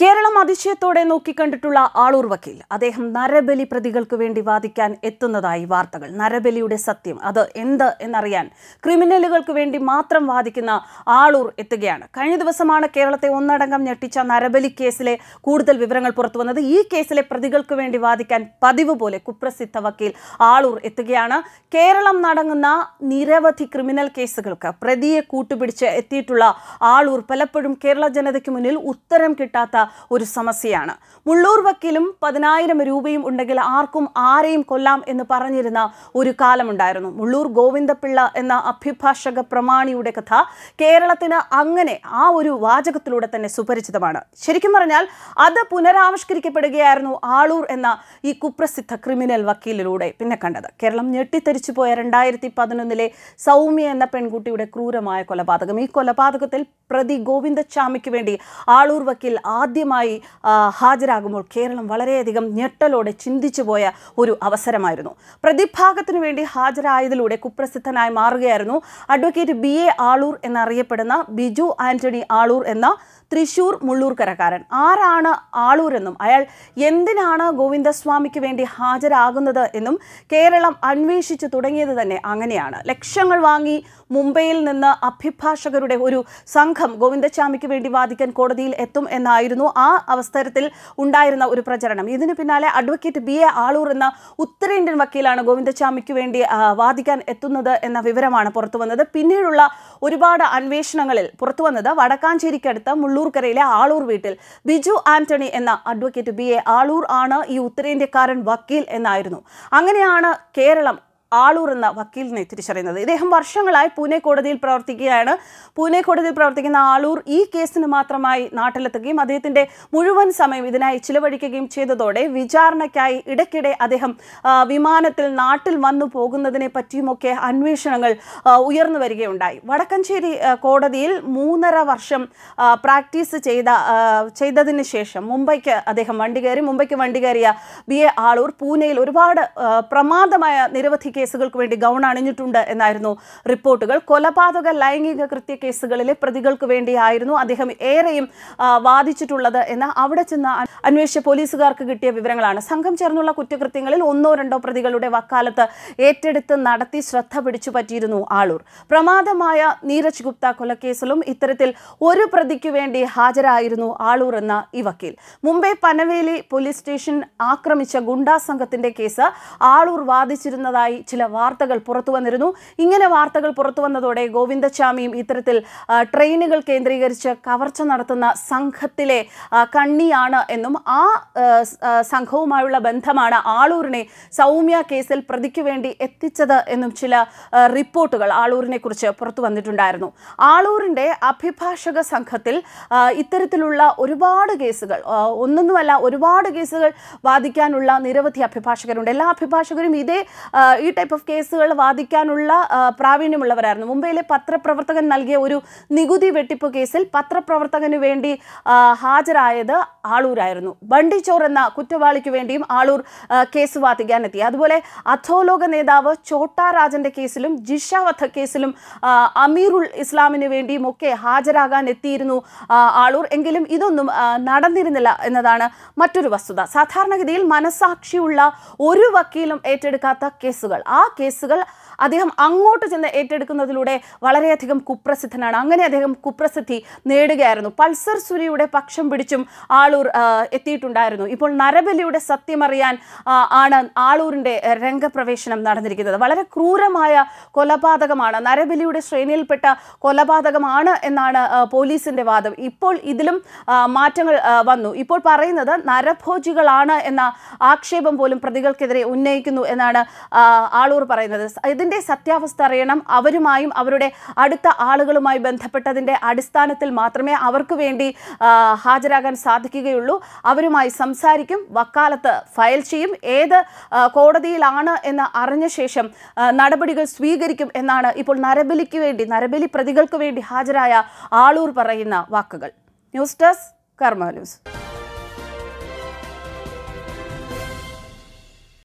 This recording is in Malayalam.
കേരളം അതിശയത്തോടെ നോക്കിക്കണ്ടിട്ടുള്ള ആളൂർ വക്കീൽ അദ്ദേഹം നരബലി പ്രതികൾക്ക് വേണ്ടി വാദിക്കാൻ എത്തുന്നതായി വാർത്തകൾ നരബലിയുടെ സത്യം അത് എന്ത് എന്നറിയാൻ ക്രിമിനലുകൾക്ക് വേണ്ടി മാത്രം വാദിക്കുന്ന ആളൂർ എത്തുകയാണ് കഴിഞ്ഞ ദിവസമാണ് കേരളത്തെ ഒന്നടങ്കം ഞെട്ടിച്ച നരബലി കേസിലെ കൂടുതൽ വിവരങ്ങൾ പുറത്തു വന്നത് ഈ കേസിലെ പ്രതികൾക്ക് വേണ്ടി വാദിക്കാൻ പതിവ് പോലെ കുപ്രസിദ്ധ വക്കീൽ ആളൂർ എത്തുകയാണ് കേരളം നടങ്ങുന്ന നിരവധി ക്രിമിനൽ കേസുകൾക്ക് പ്രതിയെ കൂട്ടുപിടിച്ച് എത്തിയിട്ടുള്ള ആളൂർ പലപ്പോഴും കേരള ജനതയ്ക്ക് മുന്നിൽ ഉത്തരം കിട്ടാത്ത ഒരു സമസ്യയാണ് മുള്ളൂർ വക്കീലും പതിനായിരം രൂപയും ഉണ്ടെങ്കിൽ ആർക്കും ആരെയും കൊല്ലാം എന്ന് പറഞ്ഞിരുന്ന ഒരു കാലമുണ്ടായിരുന്നു മുള്ളൂർ ഗോവിന്ദപിള്ള എന്ന അഭിഭാഷക പ്രമാണിയുടെ കഥ കേരളത്തിന് അങ്ങനെ ആ ഒരു വാചകത്തിലൂടെ തന്നെ സുപരിചിതമാണ് ശരിക്കും പറഞ്ഞാൽ അത് പുനരാവിഷ്കരിക്കപ്പെടുകയായിരുന്നു ആളൂർ എന്ന ഈ കുപ്രസിദ്ധ ക്രിമിനൽ വക്കീലിലൂടെ പിന്നെ കണ്ടത് കേരളം ഞെട്ടിത്തെരിച്ചു പോയ രണ്ടായിരത്തി പതിനൊന്നിലെ സൗമ്യ എന്ന പെൺകുട്ടിയുടെ ക്രൂരമായ കൊലപാതകം ഈ കൊലപാതകത്തിൽ പ്രതി ഗോവിന്ദച്ചാമിക്ക് വേണ്ടി ആളൂർ വക്കീൽ ആദ്യ ആദ്യമായി ഹാജരാകുമ്പോൾ കേരളം വളരെയധികം ഞെട്ടലോടെ ചിന്തിച്ചു പോയ ഒരു അവസരമായിരുന്നു പ്രതിഭാഗത്തിനു വേണ്ടി ഹാജരായതിലൂടെ കുപ്രസിദ്ധനായി മാറുകയായിരുന്നു അഡ്വക്കേറ്റ് ബി എ ആളൂർ എന്നറിയപ്പെടുന്ന ബിജു ആന്റണി ആളൂർ എന്ന തൃശൂർ മുള്ളൂർക്കരക്കാരൻ ആരാണ് ആളൂരെന്നും അയാൾ എന്തിനാണ് ഗോവിന്ദസ്വാമിക്ക് വേണ്ടി ഹാജരാകുന്നത് എന്നും കേരളം അന്വേഷിച്ചു തുടങ്ങിയത് തന്നെ അങ്ങനെയാണ് ലക്ഷങ്ങൾ വാങ്ങി മുംബൈയിൽ നിന്ന് അഭിഭാഷകരുടെ ഒരു സംഘം ഗോവിന്ദസ്വാമിക്ക് വേണ്ടി വാദിക്കാൻ കോടതിയിൽ എത്തും എന്നായിരുന്നു ആ അവസരത്തിൽ ഉണ്ടായിരുന്ന ഒരു പ്രചരണം ഇതിന് പിന്നാലെ അഡ്വക്കേറ്റ് ബി എ ആളൂർ എന്ന ഉത്തരേന്ത്യൻ വക്കീലാണ് ഗോവിന്ദചാമിക്ക് വേണ്ടി വാദിക്കാൻ എത്തുന്നത് എന്ന വിവരമാണ് പുറത്തു വന്നത് പിന്നീടുള്ള ഒരുപാട് അന്വേഷണങ്ങളിൽ പുറത്തു വന്നത് വടക്കാഞ്ചേരിക്കടുത്ത് മുള്ളൂർക്കരയിലെ ആളൂർ വീട്ടിൽ ബിജു ആന്റണി എന്ന അഡ്വക്കേറ്റ് ബി എ ആളൂർ ആണ് ഈ ഉത്തരേന്ത്യക്കാരൻ വക്കീൽ എന്നായിരുന്നു അങ്ങനെയാണ് കേരളം ആളൂർ എന്ന വക്കീലിനെ തിരിച്ചറിയുന്നത് ഇദ്ദേഹം വർഷങ്ങളായി പൂനെ കോടതിയിൽ പ്രവർത്തിക്കുകയാണ് പൂനെ കോടതിയിൽ പ്രവർത്തിക്കുന്ന ആളൂർ ഈ കേസിന് മാത്രമായി നാട്ടിലെത്തുകയും അദ്ദേഹത്തിൻ്റെ മുഴുവൻ സമയം ഇതിനായി ചിലവഴിക്കുകയും ചെയ്തതോടെ വിചാരണയ്ക്കായി ഇടയ്ക്കിടെ അദ്ദേഹം വിമാനത്തിൽ നാട്ടിൽ വന്നു പോകുന്നതിനെ പറ്റിയുമൊക്കെ അന്വേഷണങ്ങൾ ഉയർന്നു വരികയുണ്ടായി വടക്കഞ്ചേരി കോടതിയിൽ മൂന്നര വർഷം പ്രാക്ടീസ് ചെയ്ത ചെയ്തതിന് ശേഷം മുംബൈക്ക് അദ്ദേഹം വണ്ടി കയറി മുംബൈക്ക് വണ്ടി കയറിയ ബി എ ആളൂർ പൂനെയിൽ ഒരുപാട് പ്രമാദമായ നിരവധി കേസുകൾക്ക് വേണ്ടി ഗൗൺ അണിഞ്ഞിട്ടുണ്ട് എന്നായിരുന്നു റിപ്പോർട്ടുകൾ കൊലപാതക ലൈംഗിക കൃത്യ കേസുകളിലെ പ്രതികൾക്ക് വേണ്ടിയായിരുന്നു അദ്ദേഹം ഏറെയും വാദിച്ചിട്ടുള്ളത് എന്ന് അവിടെ ചെന്ന അന്വേഷിച്ച പോലീസുകാർക്ക് കിട്ടിയ വിവരങ്ങളാണ് സംഘം ചേർന്നുള്ള കുറ്റകൃത്യങ്ങളിൽ ഒന്നോ രണ്ടോ പ്രതികളുടെ വക്കാലത്ത് ഏറ്റെടുത്ത് നടത്തി ശ്രദ്ധ പിടിച്ചു പറ്റിയിരുന്നു ആളൂർ പ്രമാദമായ നീരജ് ഗുപ്ത കൊലക്കേസിലും ഇത്തരത്തിൽ ഒരു പ്രതിക്ക് വേണ്ടി ഹാജരായിരുന്നു ആളൂർ എന്ന ഈ വക്കീൽ മുംബൈ പനവേലി പോലീസ് സ്റ്റേഷൻ ആക്രമിച്ച ഗുണ്ടാ സംഘത്തിന്റെ കേസ് ആളൂർ വാദിച്ചിരുന്നതായി ചില വാർത്തകൾ പുറത്തു വന്നിരുന്നു ഇങ്ങനെ വാർത്തകൾ പുറത്തു വന്നതോടെ ഗോവിന്ദസ്വാമിയും ഇത്തരത്തിൽ ട്രെയിനുകൾ കേന്ദ്രീകരിച്ച് കവർച്ച നടത്തുന്ന സംഘത്തിലെ കണ്ണിയാണ് എന്നും ആ സംഘവുമായുള്ള ബന്ധമാണ് ആളൂരിനെ സൗമ്യ കേസിൽ പ്രതിക്ക് വേണ്ടി എത്തിച്ചത് എന്നും ചില റിപ്പോർട്ടുകൾ ആളൂരിനെ കുറിച്ച് പുറത്തു വന്നിട്ടുണ്ടായിരുന്നു ആളൂരിൻ്റെ അഭിഭാഷക സംഘത്തിൽ ഇത്തരത്തിലുള്ള ഒരുപാട് കേസുകൾ ഒന്നൊന്നുമല്ല ഒരുപാട് കേസുകൾ വാദിക്കാനുള്ള നിരവധി അഭിഭാഷകരുണ്ട് എല്ലാ അഭിഭാഷകരും ഇതേ ഈ ടൈപ്പ് ഓഫ് കേസുകൾ വാദിക്കാനുള്ള പ്രാവീണ്യമുള്ളവരായിരുന്നു മുംബൈയിലെ പത്രപ്രവർത്തകൻ നൽകിയ ഒരു നികുതി വെട്ടിപ്പ് കേസിൽ പത്രപ്രവർത്തകന് വേണ്ടി ഹാജരായത് ആളൂരായിരുന്നു ബണ്ടിച്ചോർ എന്ന കുറ്റവാളിക്ക് വേണ്ടിയും ആളൂർ കേസ് വാദിക്കാനെത്തി അതുപോലെ അധോലോക നേതാവ് ചോട്ടാ രാജന്റെ കേസിലും ജിഷ വധ കേസിലും അമീറുൽ ഇസ്ലാമിന് വേണ്ടിയും ഒക്കെ ഹാജരാകാൻ എത്തിയിരുന്നു ആളൂർ എങ്കിലും ഇതൊന്നും നടന്നിരുന്നില്ല എന്നതാണ് മറ്റൊരു വസ്തുത സാധാരണഗതിയിൽ മനസാക്ഷിയുള്ള ഒരു വക്കീലും ഏറ്റെടുക്കാത്ത കേസുകൾ ആ കേസുകൾ അദ്ദേഹം അങ്ങോട്ട് ചെന്ന് ഏറ്റെടുക്കുന്നതിലൂടെ വളരെയധികം കുപ്രസിദ്ധനാണ് അങ്ങനെ അദ്ദേഹം കുപ്രസിദ്ധി നേടുകയായിരുന്നു പൾസർ സുരിയുടെ പക്ഷം പിടിച്ചും ആളൂർ എത്തിയിട്ടുണ്ടായിരുന്നു ഇപ്പോൾ നരബലിയുടെ സത്യമറിയാൻ ആണ് ആളൂരിൻ്റെ രംഗപ്രവേശനം നടന്നിരിക്കുന്നത് വളരെ ക്രൂരമായ കൊലപാതകമാണ് നരബലിയുടെ ശ്രേണിയിൽപ്പെട്ട കൊലപാതകമാണ് എന്നാണ് പോലീസിൻ്റെ വാദം ഇപ്പോൾ ഇതിലും മാറ്റങ്ങൾ വന്നു ഇപ്പോൾ പറയുന്നത് നരഭോജികളാണ് എന്ന ആക്ഷേപം പോലും പ്രതികൾക്കെതിരെ ഉന്നയിക്കുന്നു എന്നാണ് ആളൂർ പറയുന്നത് ഇതിൻ്റെ സത്യാവസ്ഥ അറിയണം അവരുമായും അവരുടെ അടുത്ത ആളുകളുമായി ബന്ധപ്പെട്ടതിൻ്റെ അടിസ്ഥാനത്തിൽ മാത്രമേ അവർക്ക് വേണ്ടി ഹാജരാകാൻ സാധിക്കുകയുള്ളൂ അവരുമായി സംസാരിക്കും വക്കാലത്ത് ഫയൽ ചെയ്യും ഏത് കോടതിയിലാണ് എന്ന് അറിഞ്ഞ ശേഷം നടപടികൾ സ്വീകരിക്കും എന്നാണ് ഇപ്പോൾ നരബലിക്ക് വേണ്ടി നരബലി പ്രതികൾക്ക് വേണ്ടി ഹാജരായ ആളൂർ പറയുന്ന വാക്കുകൾ ന്യൂസ് ഡെസ്ക് കർമ്മ ന്യൂസ്